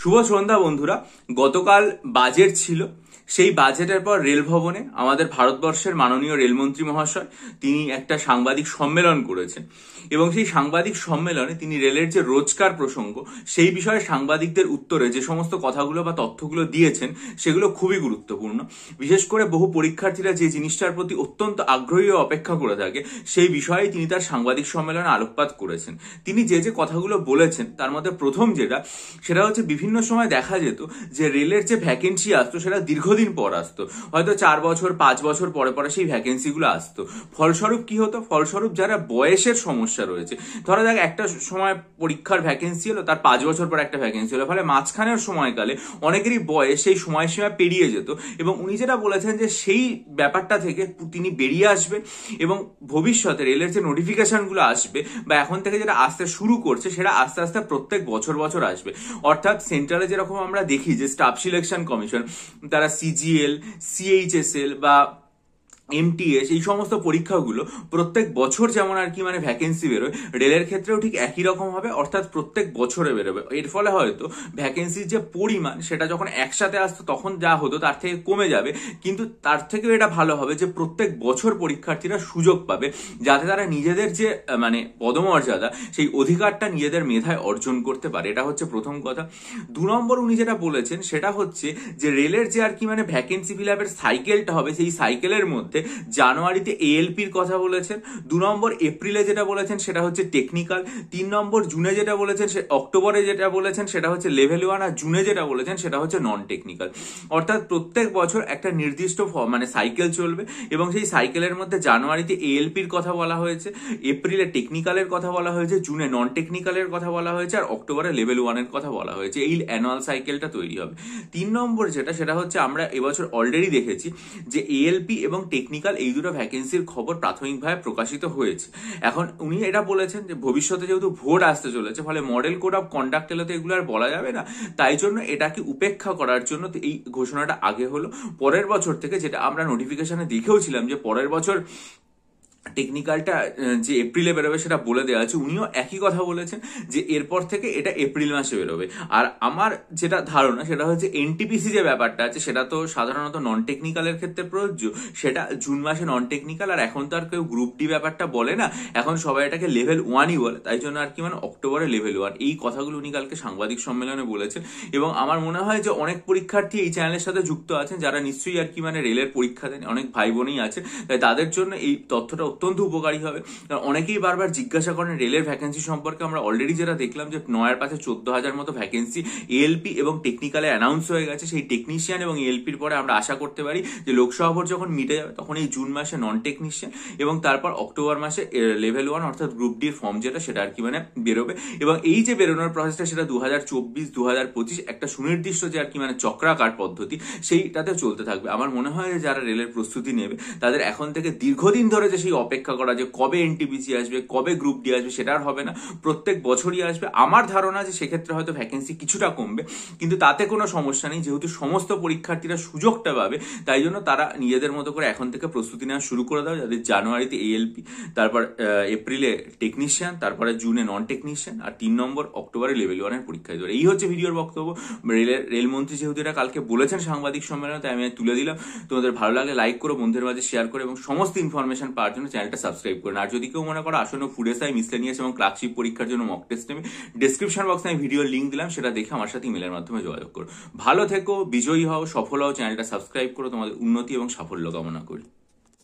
শুভ সন্ধ্যা বন্ধুরা গতকাল বাজেট ছিল সেই বাজেটের পর রেল ভবনে আমাদের ভারতবর্ষের মাননীয় রেলমন্ত্রী মহাশয় তিনি একটা সাংবাদিক সম্মেলন করেছেন এবং সেই সাংবাদিক সম্মেলনে তিনি রেলের যে রোজকার প্রসঙ্গ সেই বিষয়ে সাংবাদিকদের উত্তরে যে সমস্ত কথাগুলো বা তথ্যগুলো দিয়েছেন সেগুলো খুবই গুরুত্বপূর্ণ বিশেষ করে বহু পরীক্ষার্থীরা যে জিনিসটার প্রতি অত্যন্ত আগ্রহী ও অপেক্ষা করে থাকে সেই বিষয়ে তিনি তার সাংবাদিক সম্মেলনে আলোকপাত করেছেন তিনি যে যে কথাগুলো বলেছেন তার মধ্যে প্রথম যেটা সেটা হচ্ছে বিভিন্ন সময় দেখা যেত যে রেলের যে ভ্যাকেন্সি আসতো সেটা দীর্ঘ দীর্ঘদিন পর আসতো হয়তো চার বছর পাঁচ বছর পরে পরে সেই ভ্যাকেন্সিগুলো আসতো ফলস্বরূপ কি হতো ফলস্বরূপ যারা বয়সের সমস্যা রয়েছে ধরা যাক একটা সময় পরীক্ষার ভ্যাকেন্সি হলো তার পাঁচ বছর পর একটা ভ্যাকেন্সি হলো ফলে মাঝখানের সময়কালে অনেকেরই বয়স সেই সময়সীমা পেরিয়ে যেত এবং উনি যেটা বলেছেন যে সেই ব্যাপারটা থেকে তিনি বেরিয়ে আসবে এবং ভবিষ্যতে রেলের যে নোটিফিকেশনগুলো আসবে বা এখন থেকে যেটা আসতে শুরু করছে সেটা আস্তে আস্তে প্রত্যেক বছর বছর আসবে অর্থাৎ সেন্ট্রালে যেরকম আমরা দেখি যে স্টাফ সিলেকশন কমিশন তারা সিজিএল সিএইচএসএল বা এমটিএস এই সমস্ত পরীক্ষাগুলো প্রত্যেক বছর যেমন আর কি মানে ভ্যাকেন্সি বেরোয় রেলের ক্ষেত্রেও ঠিক একই রকম হবে অর্থাৎ প্রত্যেক বছরে বেরোবে এর ফলে হয়তো ভ্যাকেন্সির যে পরিমাণ সেটা যখন একসাথে আসতো তখন যা হতো তার থেকে কমে যাবে কিন্তু তার থেকেও এটা ভালো হবে যে প্রত্যেক বছর পরীক্ষার্থীরা সুযোগ পাবে যাতে তারা নিজেদের যে মানে পদমর্যাদা সেই অধিকারটা নিজেদের মেধায় অর্জন করতে পারে এটা হচ্ছে প্রথম কথা দু নম্বর উনি যেটা বলেছেন সেটা হচ্ছে যে রেলের যে আর কি মানে ভ্যাকেন্সি ফিল সাইকেলটা হবে সেই সাইকেলের মধ্যে জানুয়ারিতে এএলপির কথা বলেছেন দু নম্বর এপ্রিলে যেটা বলেছেন সেটা হচ্ছে টেকনিক্যাল তিন নম্বর জুনে যেটা বলেছেন সে অক্টোবরে যেটা বলেছেন সেটা হচ্ছে লেভেল ওয়ান আর জুনে যেটা বলেছেন সেটা হচ্ছে নন টেকনিক্যাল অর্থাৎ প্রত্যেক বছর একটা নির্দিষ্ট মানে সাইকেল চলবে এবং সেই সাইকেলের মধ্যে জানুয়ারিতে এএলপির কথা বলা হয়েছে এপ্রিলে টেকনিক্যালের কথা বলা হয়েছে জুনে নন টেকনিক্যালের কথা বলা হয়েছে আর অক্টোবরে লেভেল ওয়ানের কথা বলা হয়েছে এই অ্যানুয়াল সাইকেলটা তৈরি হবে তিন নম্বর যেটা সেটা হচ্ছে আমরা এবছর অলরেডি দেখেছি যে এএলপি এবং টেকনিক টেকনিক্যাল এই দুটো ভ্যাকেন্সির খবর প্রাথমিকভাবে প্রকাশিত হয়েছে এখন উনি এটা বলেছেন যে ভবিষ্যতে যেহেতু ভোট আসতে চলেছে ফলে মডেল কোড অফ কন্ডাক্ট এলে তো এগুলো আর বলা যাবে না তাই জন্য এটাকে উপেক্ষা করার জন্য এই ঘোষণাটা আগে হলো পরের বছর থেকে যেটা আমরা নোটিফিকেশনে দেখেওছিলাম যে পরের বছর টেকনিক্যালটা যে এপ্রিলে বেরোবে সেটা বলে দেওয়া আছে উনিও একই কথা বলেছেন যে এরপর থেকে এটা এপ্রিল মাসে বেরোবে আর আমার যেটা ধারণা সেটা হচ্ছে এনটিপিসি যে ব্যাপারটা আছে সেটা তো সাধারণত নন টেকনিক্যালের ক্ষেত্রে প্রযোজ্য সেটা জুন মাসে নন টেকনিক্যাল আর এখন তো আর কেউ গ্রুপ ডি ব্যাপারটা বলে না এখন সবাই এটাকে লেভেল ওয়ানই বলে তাই জন্য আর কি মানে অক্টোবরে লেভেল ওয়ান এই কথাগুলো উনি কালকে সাংবাদিক সম্মেলনে বলেছেন এবং আমার মনে হয় যে অনেক পরীক্ষার্থী এই চ্যানেলের সাথে যুক্ত আছেন যারা নিশ্চয়ই আর কি মানে রেলের পরীক্ষা দেন অনেক ভাই বোনই আছে তাই তাদের জন্য এই তথ্যটা অত্যন্ত উপকারী হবে অনেকেই বারবার জিজ্ঞাসা করেন রেলের ভ্যাকেন্সি সম্পর্কে আমরা অলরেডি যেটা দেখলাম যে নয়ের পাশে চোদ্দ হাজার মতো ভ্যাকেন্সি এলপি এবং টেকনিক্যালে অ্যানাউন্স হয়ে গেছে সেই টেকনিশিয়ান এবং এলপির পরে আমরা আশা করতে পারি যে লোকসভা যখন মিটে যাবে তখন এই জুন মাসে নন টেকনিশিয়ান এবং তারপর অক্টোবর মাসে লেভেল ওয়ান অর্থাৎ গ্রুপ ডির ফর্ম যেটা সেটা আর কি মানে বেরোবে এবং এই যে বেরোনোর প্রসেসটা সেটা দু হাজার চব্বিশ দু হাজার পঁচিশ একটা সুনির্দিষ্ট যে আর কি মানে চক্রাকার পদ্ধতি সেইটাতে চলতে থাকবে আমার মনে হয় যে যারা রেলের প্রস্তুতি নেবে তাদের এখন থেকে দীর্ঘদিন ধরে যে সেই অপেক্ষা করা যে কবে এনটিপিসি আসবে কবে গ্রুপ ডি আসবে সেটা আর হবে না প্রত্যেক বছরই আসবে আমার ধারণা যে সেক্ষেত্রে হয়তো ভ্যাকেন্সি কিছুটা কমবে কিন্তু তাতে কোনো সমস্যা নেই যেহেতু সমস্ত পরীক্ষার্থীরা সুযোগটা পাবে তাই জন্য তারা নিজেদের মতো করে এখন থেকে প্রস্তুতি নেওয়া শুরু করে দেওয়া যাদের জানুয়ারিতে এএলপি তারপর এপ্রিলে টেকনিশিয়ান তারপরে জুনে নন টেকনিশিয়ান আর তিন নম্বর অক্টোবরে লেভেল ওয়ানের পরীক্ষা দেওয়ার এই হচ্ছে ভিডিওর বক্তব্য রেলের রেলমন্ত্রী যেহেতু এটা কালকে বলেছেন সাংবাদিক সম্মেলনে তাই আমি তুলে দিলাম তোমাদের ভালো লাগে লাইক করো বন্ধুদের মাঝে শেয়ার করো এবং সমস্ত ইনফরমেশন পাওয়ার জন্য চ্যানেলটা সাবস্ক্রাইব করুন আর যদি কেউ মনে করো আসন্ন ফুডেসাই নিয়েছে এবং ক্লার্কশিপ পরীক্ষার জন্য মক টেস্ট নেবে ডিসক্রিপশন বক্সে আমি ভিডিও লিঙ্ক দিলাম সেটা দেখে আমার সাথে ইমেলের মাধ্যমে যোগাযোগ করো ভালো থেকো বিজয়ী হও সফল হও চ্যানেলটা সাবস্ক্রাইব করো তোমাদের উন্নতি এবং সাফল্য কামনা করি